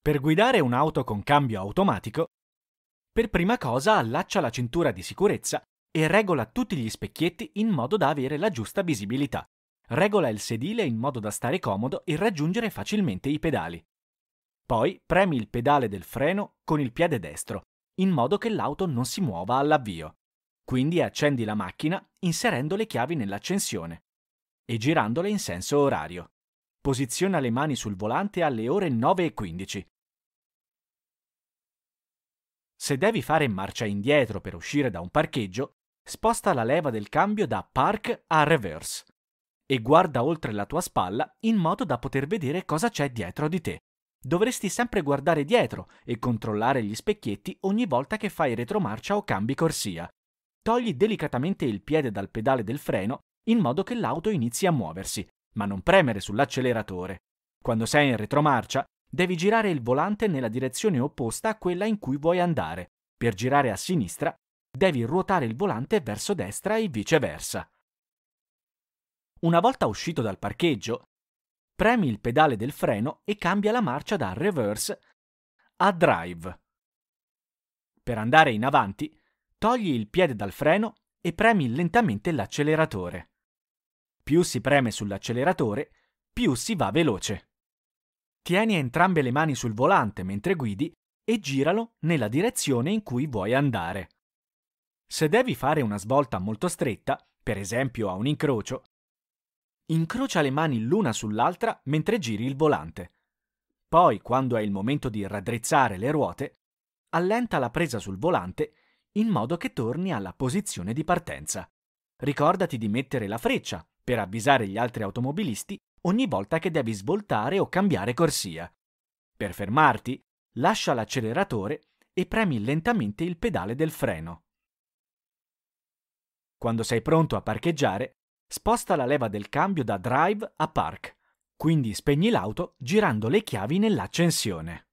Per guidare un'auto con cambio automatico, per prima cosa allaccia la cintura di sicurezza e regola tutti gli specchietti in modo da avere la giusta visibilità. Regola il sedile in modo da stare comodo e raggiungere facilmente i pedali. Poi premi il pedale del freno con il piede destro, in modo che l'auto non si muova all'avvio. Quindi accendi la macchina inserendo le chiavi nell'accensione e girandole in senso orario. Posiziona le mani sul volante alle ore 9.15. Se devi fare marcia indietro per uscire da un parcheggio, sposta la leva del cambio da park a reverse e guarda oltre la tua spalla in modo da poter vedere cosa c'è dietro di te. Dovresti sempre guardare dietro e controllare gli specchietti ogni volta che fai retromarcia o cambi corsia. Togli delicatamente il piede dal pedale del freno in modo che l'auto inizi a muoversi ma non premere sull'acceleratore. Quando sei in retromarcia, devi girare il volante nella direzione opposta a quella in cui vuoi andare. Per girare a sinistra, devi ruotare il volante verso destra e viceversa. Una volta uscito dal parcheggio, premi il pedale del freno e cambia la marcia da reverse a drive. Per andare in avanti, togli il piede dal freno e premi lentamente l'acceleratore più si preme sull'acceleratore, più si va veloce. Tieni entrambe le mani sul volante mentre guidi e giralo nella direzione in cui vuoi andare. Se devi fare una svolta molto stretta, per esempio a un incrocio, incrocia le mani l'una sull'altra mentre giri il volante. Poi, quando è il momento di raddrizzare le ruote, allenta la presa sul volante in modo che torni alla posizione di partenza. Ricordati di mettere la freccia per avvisare gli altri automobilisti ogni volta che devi svoltare o cambiare corsia. Per fermarti, lascia l'acceleratore e premi lentamente il pedale del freno. Quando sei pronto a parcheggiare, sposta la leva del cambio da drive a park, quindi spegni l'auto girando le chiavi nell'accensione.